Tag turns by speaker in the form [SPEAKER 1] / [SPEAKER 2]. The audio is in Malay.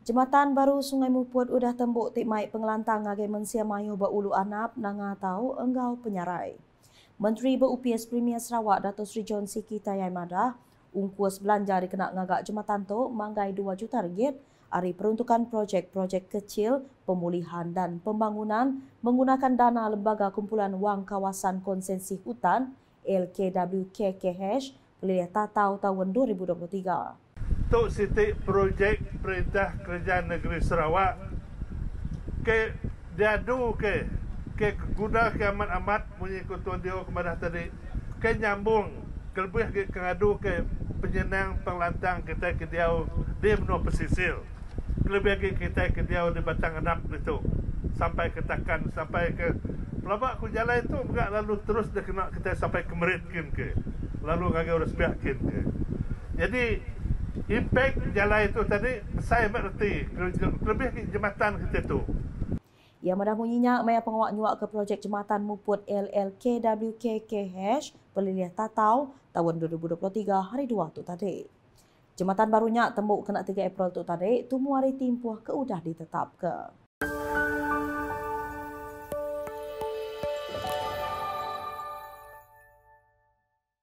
[SPEAKER 1] Jematan baru Sungai Muput udah tembok tik mai pengelantang agai mensia mayuh berulu anap nang atau enggau penyarai. Menteri BUPS Premier Sarawak Dato Sri John Siki Tayai Mada ungkus belanja dikena ngagak jematan tu mangai 2 juta ringgit ari peruntukan projek-projek kecil pemulihan dan pembangunan menggunakan dana Lembaga Kumpulan Wang Kawasan Konsensi Hutan LKWKKH Pilihan Tatau tahun 2023.
[SPEAKER 2] Datuk Siti projek perintah kerja negeri Sarawak ke diadu ke ke guna ke amat-amat punya ketua dia kemarin tadi ke nyambung ke lebih ke kengadu ke penyenang penglantang kita ke dia di menua pesisir ke lebih lagi kita ke dia di batang enam itu sampai ke takan sampai ke pelabak ku jalan itu enggak lalu terus dia kena kita sampai ke meritkin ke lalu kagak urus pihakkin ke jadi impact jalan itu tadi saya mengerti lebih jematan kita tu.
[SPEAKER 1] Yang mendahulunya maya penguat nyuak ke projek jematan muput LLKWKKH Pelilih Tatau tahun 2023 hari 2 tu tadi. Jematan barunya tembuk kena 3 April tu tadi tumu hari timpuh ke udah ditetap ke.